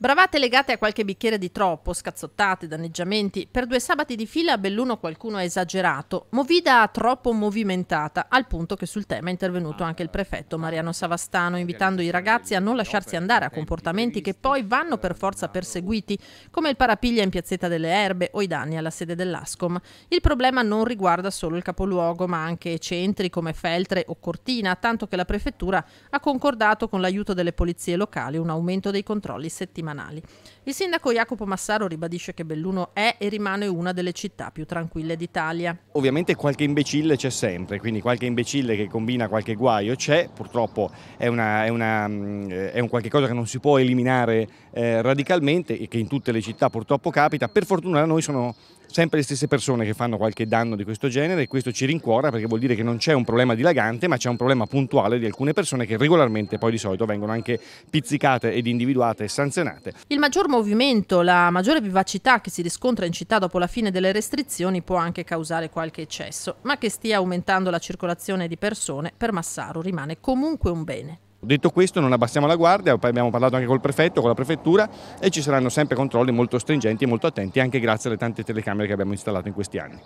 Bravate legate a qualche bicchiere di troppo, scazzottate, danneggiamenti. Per due sabati di fila a Belluno qualcuno ha esagerato. Movida troppo movimentata, al punto che sul tema è intervenuto anche il prefetto Mariano Savastano, invitando i ragazzi a non lasciarsi andare a comportamenti che poi vanno per forza perseguiti, come il parapiglia in piazzetta delle erbe o i danni alla sede dell'ASCOM. Il problema non riguarda solo il capoluogo, ma anche centri come Feltre o Cortina, tanto che la prefettura ha concordato con l'aiuto delle polizie locali un aumento dei controlli settimanali settimanali. Il sindaco Jacopo Massaro ribadisce che Belluno è e rimane una delle città più tranquille d'Italia. Ovviamente qualche imbecille c'è sempre, quindi qualche imbecille che combina qualche guaio c'è, purtroppo è, una, è, una, eh, è un qualche cosa che non si può eliminare eh, radicalmente e che in tutte le città purtroppo capita. Per fortuna da noi sono sempre le stesse persone che fanno qualche danno di questo genere e questo ci rincuora perché vuol dire che non c'è un problema dilagante ma c'è un problema puntuale di alcune persone che regolarmente poi di solito vengono anche pizzicate ed individuate e sanzionate. Il maggior movimento, la maggiore vivacità che si riscontra in città dopo la fine delle restrizioni può anche causare qualche eccesso, ma che stia aumentando la circolazione di persone per Massaro rimane comunque un bene. Detto questo non abbassiamo la guardia, abbiamo parlato anche col prefetto, con la prefettura e ci saranno sempre controlli molto stringenti e molto attenti anche grazie alle tante telecamere che abbiamo installato in questi anni.